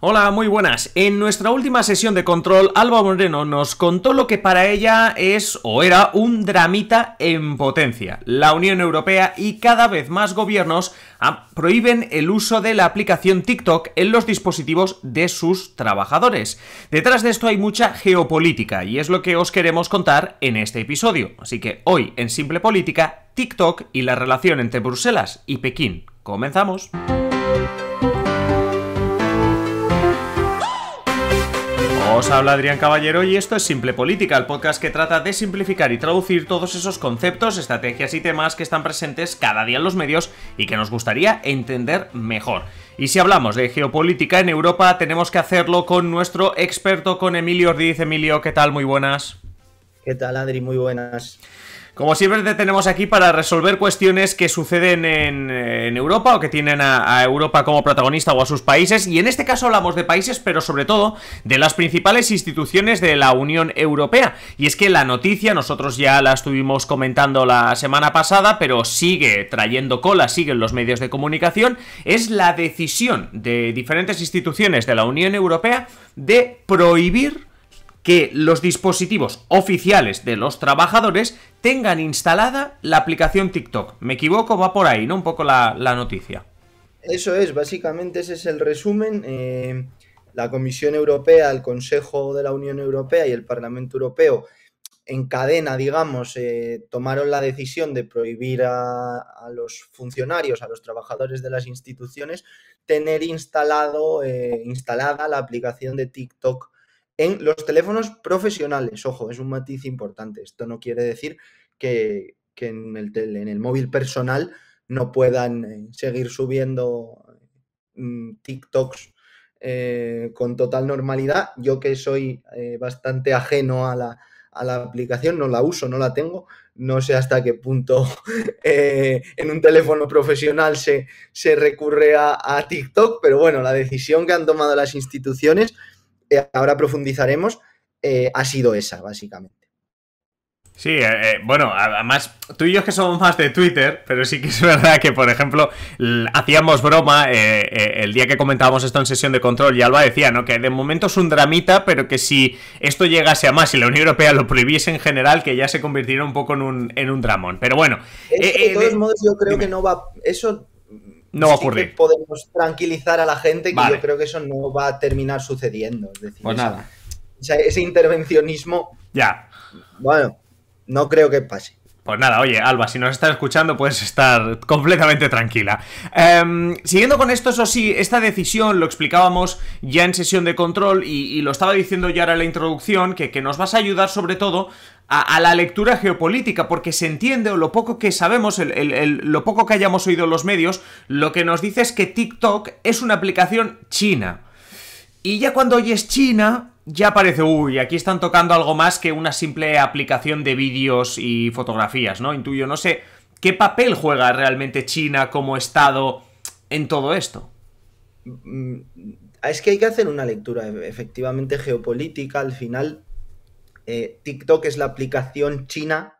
Hola, muy buenas. En nuestra última sesión de control, Alba Moreno nos contó lo que para ella es o era un dramita en potencia. La Unión Europea y cada vez más gobiernos ah, prohíben el uso de la aplicación TikTok en los dispositivos de sus trabajadores. Detrás de esto hay mucha geopolítica y es lo que os queremos contar en este episodio. Así que hoy en Simple Política, TikTok y la relación entre Bruselas y Pekín. Comenzamos. Os habla Adrián Caballero y esto es Simple Política, el podcast que trata de simplificar y traducir todos esos conceptos, estrategias y temas que están presentes cada día en los medios y que nos gustaría entender mejor. Y si hablamos de geopolítica en Europa, tenemos que hacerlo con nuestro experto, con Emilio Ordiz. Emilio, ¿qué tal? Muy buenas. ¿Qué tal, Adri? Muy buenas. Como siempre te tenemos aquí para resolver cuestiones que suceden en, Europa o que tienen a, a, Europa como protagonista o a sus países. Y en este caso hablamos de países, pero sobre todo de las principales instituciones de la Unión Europea. Y es que la noticia, nosotros ya la estuvimos comentando la semana pasada, pero sigue trayendo cola, siguen los medios de comunicación, es la decisión de diferentes instituciones de la Unión Europea de prohibir que los dispositivos oficiales de los trabajadores tengan instalada la aplicación TikTok. ¿Me equivoco? Va por ahí, ¿no? Un poco la, noticia. Eso es, básicamente ese es el resumen. Eh, la Comisión Europea, el Consejo de la Unión Europea y el Parlamento Europeo en cadena, digamos, eh, tomaron la decisión de prohibir a, los funcionarios, a los trabajadores de las instituciones, tener instalado, eh, instalada la aplicación de TikTok en los teléfonos profesionales. Ojo, es un matiz importante. Esto no quiere decir que, en, el móvil personal no puedan eh, seguir subiendo eh, mm, TikToks eh, con total normalidad. Yo que soy bastante ajeno a la, aplicación, no la uso, no la tengo. No sé hasta qué punto en un teléfono profesional se, se recurre a TikTok, pero bueno, la decisión que han tomado las instituciones eh, ahora profundizaremos, eh, ha sido esa, básicamente. Sí, eh, bueno, además tú y yo que somos más de Twitter, pero sí que es verdad que, por ejemplo, hacíamos broma el día que comentábamos esto en sesión de control y Alba decía, ¿no? Que de momento es un dramita, pero que si esto llegase a más y la Unión Europea lo prohibiese en general, que ya se convirtiera un poco en un, dramón. Pero bueno. de todos modos, yo creo que no va. Eso no va a ocurrir. podemos tranquilizar a la gente que yo creo que eso no va a terminar sucediendo. Es pues nada. ese intervencionismo. Ya. Bueno, no creo que pase. Pues nada, oye, Alba, si nos estás escuchando puedes estar completamente tranquila. Em, siguiendo con esto, eso sí, esta decisión lo explicábamos ya en sesión de control y, lo estaba diciendo ya ahora en la introducción, que, nos vas a ayudar sobre todo a, la lectura geopolítica, porque se entiende, o lo poco que sabemos, lo poco que hayamos oído en los medios, lo que nos dice es que TikTok es una aplicación china. Y ya cuando oyes China, ya parece, uy, aquí están tocando algo más que una simple aplicación de vídeos y fotografías, ¿no? Intuyo, no sé, ¿qué papel juega realmente China como Estado en todo esto? Mm, es que hay que hacer una lectura e-, efectivamente geopolítica. Al final, eh, TikTok es la aplicación china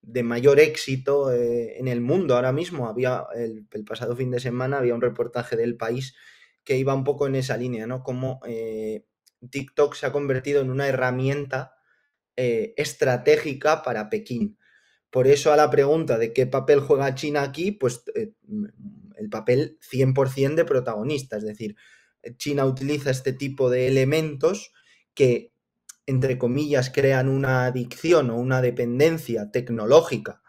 de mayor éxito eh, en el mundo ahora mismo. Había el, pasado fin de semana había un reportaje del país que iba un poco en esa línea, ¿no? Como eh, TikTok se ha convertido en una herramienta eh, estratégica para Pekín. Por eso a la pregunta de qué papel juega China aquí, pues eh, mm, el papel 100% de protagonista. Es decir, China utiliza este tipo de elementos que, entre comillas, crean una adicción o una dependencia tecnológica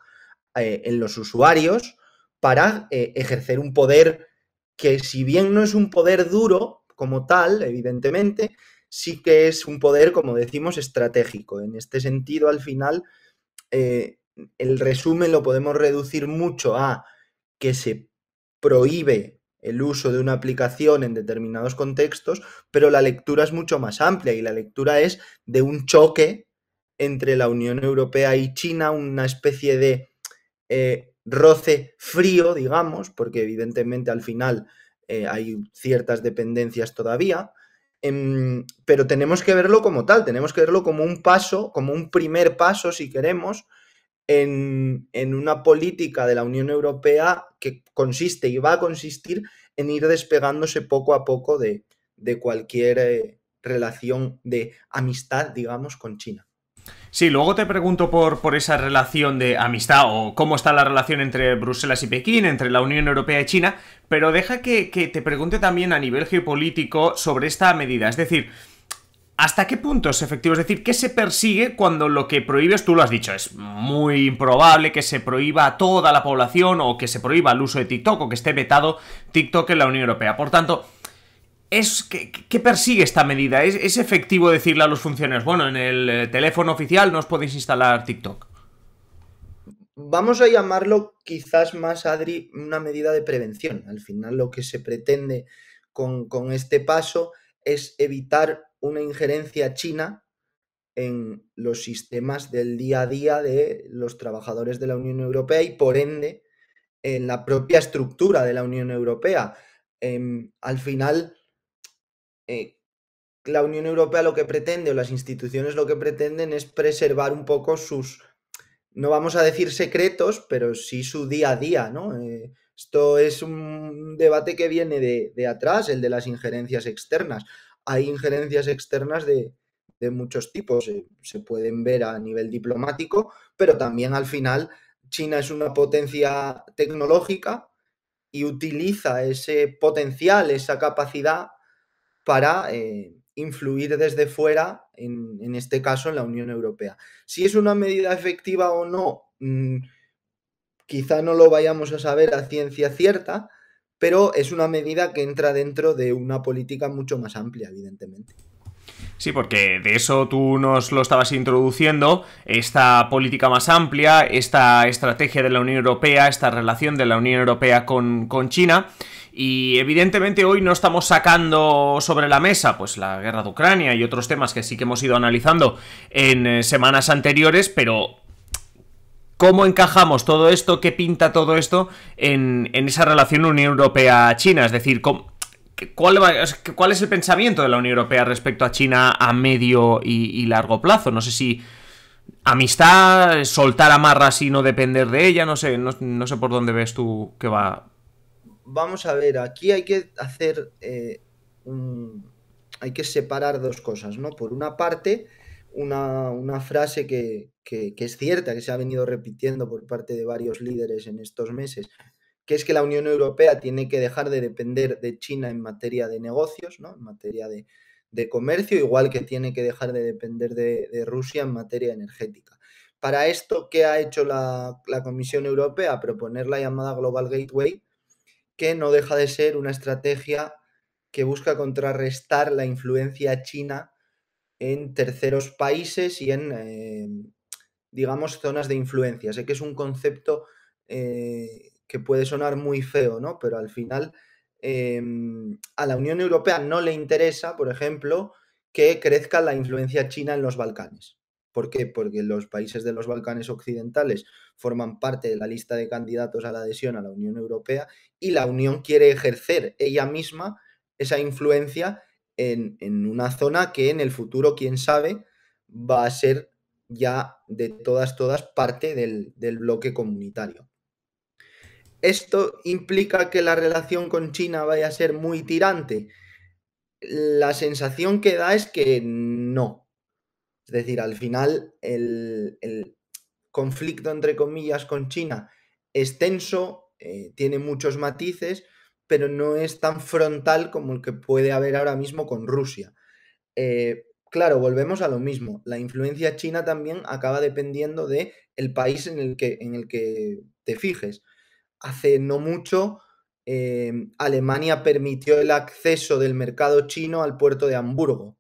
eh, en los usuarios para ejercer un poder que, si bien no es un poder duro como tal, evidentemente, sí que es un poder, como decimos, estratégico. En este sentido, al final, eh, el resumen lo podemos reducir mucho a que se prohíbe el uso de una aplicación en determinados contextos, pero la lectura es mucho más amplia y la lectura es de un choque entre la Unión Europea y China, una especie de eh, roce frío, digamos, porque evidentemente al final eh, hay ciertas dependencias todavía, Em, pero tenemos que verlo como tal, tenemos que verlo como un paso, como un primer paso, si queremos, en, una política de la Unión Europea que consiste y va a consistir en ir despegándose poco a poco de, cualquier eh, relación de amistad, digamos, con China. Sí, luego te pregunto por, por esa relación de amistad o cómo está la relación entre Bruselas y Pekín, entre la Unión Europea y China, pero deja que, que te pregunte también a nivel geopolítico sobre esta medida. Es decir, ¿Hasta qué punto es efectivo? Es decir, ¿qué se persigue cuando lo que prohíbes, tú lo has dicho, es muy improbable que se prohíba a toda la población o que se prohíba el uso de TikTok o que esté vetado TikTok en la Unión Europea? Por tanto, es ¿qué, persigue esta medida? ¿Es, efectivo decirle a los funcionarios, bueno, en el eh, teléfono oficial no os podéis instalar TikTok? Vamos a llamarlo quizás más, Adri, una medida de prevención. Al final lo que se pretende con, este paso es evitar una injerencia china en los sistemas del día a día de los trabajadores de la Unión Europea y por ende en la propia estructura de la Unión Europea. Em, al final, eh, la Unión Europea lo que pretende o las instituciones lo que pretenden es preservar un poco sus, no vamos a decir secretos, pero sí su día a día, ¿no? Eh, esto es un debate que viene de, de, atrás, el de las injerencias externas. Hay injerencias externas de, de muchos tipos, se pueden ver a nivel diplomático, pero también al final China es una potencia tecnológica y utiliza ese potencial, esa capacidad para eh, influir desde fuera, en, este caso en la Unión Europea. Si es una medida efectiva o no, mm, quizá no lo vayamos a saber a ciencia cierta, pero es una medida que entra dentro de una política mucho más amplia, evidentemente. Sí, porque de eso tú nos lo estabas introduciendo, esta política más amplia, esta estrategia de la Unión Europea, esta relación de la Unión Europea con, con China. Y evidentemente hoy no estamos sacando sobre la mesa pues la guerra de Ucrania y otros temas que sí que hemos ido analizando en eh, semanas anteriores, pero ¿Cómo encajamos todo esto? ¿Qué pinta todo esto en, esa relación Unión Europea-China? Es decir, cuál, ¿cuál, es el pensamiento de la Unión Europea respecto a China a medio y, largo plazo? No sé si amistad, soltar amarras y no depender de ella, no sé, no, no sé por dónde ves tú que va vamos a ver, aquí hay que hacer eh, hay que separar dos cosas, ¿no? Por una parte, una, frase que, es cierta, que se ha venido repitiendo por parte de varios líderes en estos meses, que es que la Unión Europea tiene que dejar de depender de China en materia de negocios, ¿no? En materia de, comercio, igual que tiene que dejar de depender de, Rusia en materia energética. Para esto, ¿qué ha hecho la, la Comisión Europea? Proponer la llamada Global Gateway, que no deja de ser una estrategia que busca contrarrestar la influencia china en terceros países y en, em, digamos, zonas de influencia. Sé que es un concepto eh, que puede sonar muy feo, ¿no? Pero al final em, a la Unión Europea no le interesa, por ejemplo, que crezca la influencia china en los Balcanes. ¿Por qué? Porque los países de los Balcanes Occidentales forman parte de la lista de candidatos a la adhesión a la Unión Europea y la Unión quiere ejercer ella misma esa influencia en, una zona que en el futuro, quién sabe, va a ser ya de todas, todas parte del, del bloque comunitario. ¿Esto implica que la relación con China vaya a ser muy tirante? La sensación que da es que no, es decir, al final el, conflicto, entre comillas, con China es tenso, eh, tiene muchos matices, pero no es tan frontal como el que puede haber ahora mismo con Rusia. Eh, claro, volvemos a lo mismo. La influencia china también acaba dependiendo del el país en el, que, en el que te fijes. Hace no mucho, eh, Alemania permitió el acceso del mercado chino al puerto de Hamburgo.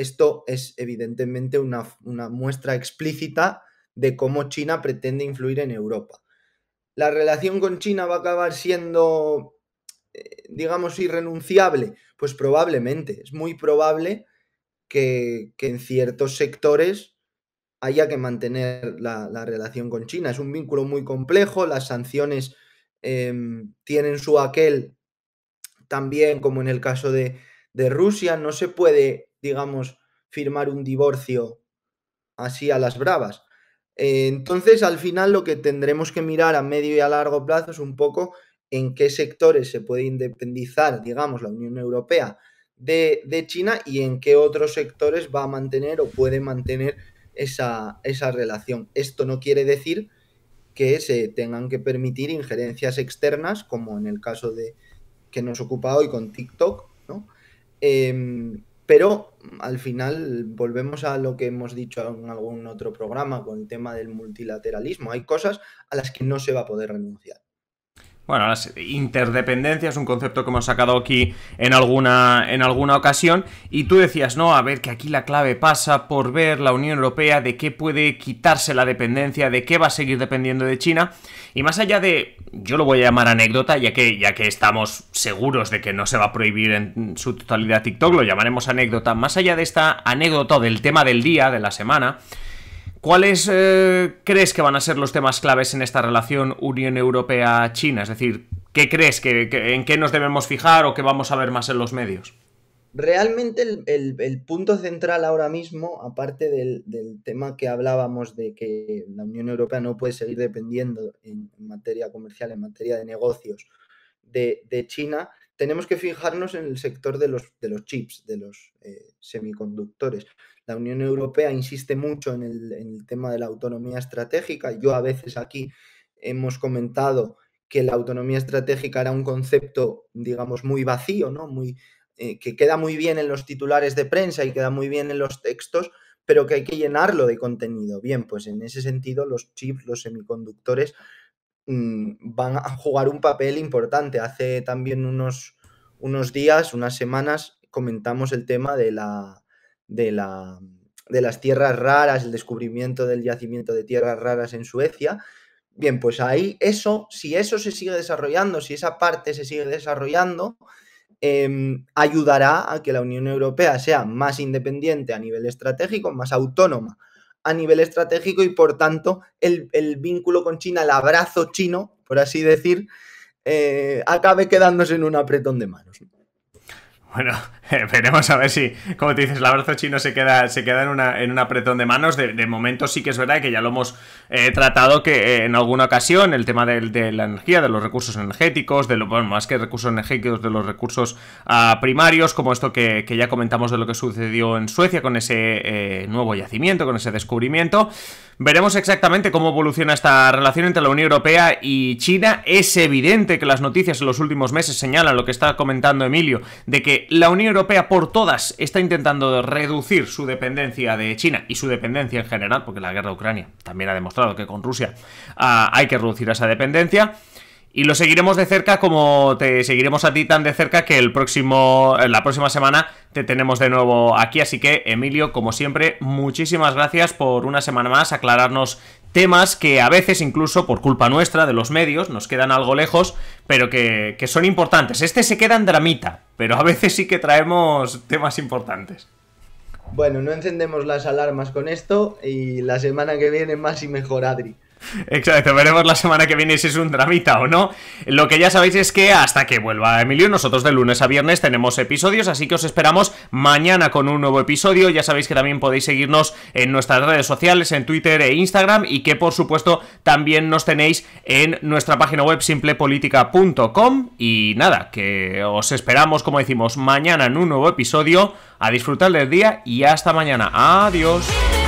Esto es evidentemente una, muestra explícita de cómo China pretende influir en Europa. La relación con China va a acabar siendo, eh, digamos, irrenunciable. Pues probablemente, es muy probable que, en ciertos sectores haya que mantener la, relación con China. Es un vínculo muy complejo, las sanciones em, tienen su aquel también, como en el caso de, de Rusia, no se puede digamos, firmar un divorcio así a las bravas. Eh, entonces, al final, lo que tendremos que mirar a medio y a largo plazo es un poco en qué sectores se puede independizar, digamos, la Unión Europea de, China y en qué otros sectores va a mantener o puede mantener esa, relación. Esto no quiere decir que se tengan que permitir injerencias externas, como en el caso de que nos ocupa hoy con TikTok, ¿no? Em, pero al final volvemos a lo que hemos dicho en algún otro programa con el tema del multilateralismo. Hay cosas a las que no se va a poder renunciar. Bueno, las interdependencias, es un concepto que hemos sacado aquí en alguna, en alguna ocasión. Y tú decías, no, a ver, que aquí la clave pasa por ver la Unión Europea de qué puede quitarse la dependencia, de qué va a seguir dependiendo de China. Y más allá de, yo lo voy a llamar anécdota, ya que, ya que estamos seguros de que no se va a prohibir en su totalidad TikTok, lo llamaremos anécdota. Más allá de esta anécdota del tema del día, de la semana. ¿Cuáles eh, crees que van a ser los temas claves en esta relación Unión Europea-China? Es decir, ¿qué crees? Que, ¿En qué nos debemos fijar o qué vamos a ver más en los medios? Realmente el, punto central ahora mismo, aparte del, tema que hablábamos de que la Unión Europea no puede seguir dependiendo en, materia comercial, en materia de negocios de, China, tenemos que fijarnos en el sector de los, chips, de los eh, semiconductores. La Unión Europea insiste mucho en el, tema de la autonomía estratégica. Yo a veces aquí hemos comentado que la autonomía estratégica era un concepto, digamos, muy vacío, ¿no? Muy, eh, que queda muy bien en los titulares de prensa y queda muy bien en los textos, pero que hay que llenarlo de contenido. Bien, pues en ese sentido los chips, los semiconductores, mm, van a jugar un papel importante. Hace también unos, unos días, unas semanas, comentamos el tema de la, de, la, de las tierras raras, el descubrimiento del yacimiento de tierras raras en Suecia. Bien, pues ahí eso, si eso se sigue desarrollando, si esa parte se sigue desarrollando, em, ayudará a que la Unión Europea sea más independiente a nivel estratégico, más autónoma a nivel estratégico y por tanto el, vínculo con China, el abrazo chino, por así decir, eh, acabe quedándose en un apretón de manos. Bueno, veremos a ver si, como te dices, el abrazo chino se queda, se queda en, una, en un apretón de manos. De, momento sí que es verdad que ya lo hemos eh, tratado que eh, en alguna ocasión el tema de, la energía, de los recursos energéticos, de lo, más que recursos energéticos, de los recursos ah, primarios, como esto que, que, ya comentamos de lo que sucedió en Suecia con ese eh, nuevo yacimiento, con ese descubrimiento. Veremos exactamente cómo evoluciona esta relación entre la Unión Europea y China. Es evidente que las noticias en los últimos meses señalan lo que está comentando Emilio, de que la Unión Europea por todas está intentando reducir su dependencia de China y su dependencia en general, porque la guerra de Ucrania también ha demostrado que con Rusia ah, hay que reducir esa dependencia. Y lo seguiremos de cerca como te seguiremos a ti tan de cerca que el próximo, la próxima semana te tenemos de nuevo aquí. Así que, Emilio, como siempre, muchísimas gracias por una semana más aclararnos temas que a veces incluso por culpa nuestra de los medios nos quedan algo lejos, pero que, que son importantes. Este se queda en dramita, pero a veces sí que traemos temas importantes. Bueno, no encendemos las alarmas con esto y la semana que viene más y mejor, Adri. Exacto, veremos la semana que viene si es un dramita o no. Lo que ya sabéis es que hasta que vuelva Emilio, nosotros de lunes a viernes tenemos episodios, así que os esperamos mañana con un nuevo episodio. Ya sabéis que también podéis seguirnos en nuestras redes sociales, en Twitter e Instagram, y que por supuesto también nos tenéis en nuestra página web simplepolitica.com. Y nada, que os esperamos, como decimos, mañana en un nuevo episodio. A disfrutar del día y hasta mañana. Adiós.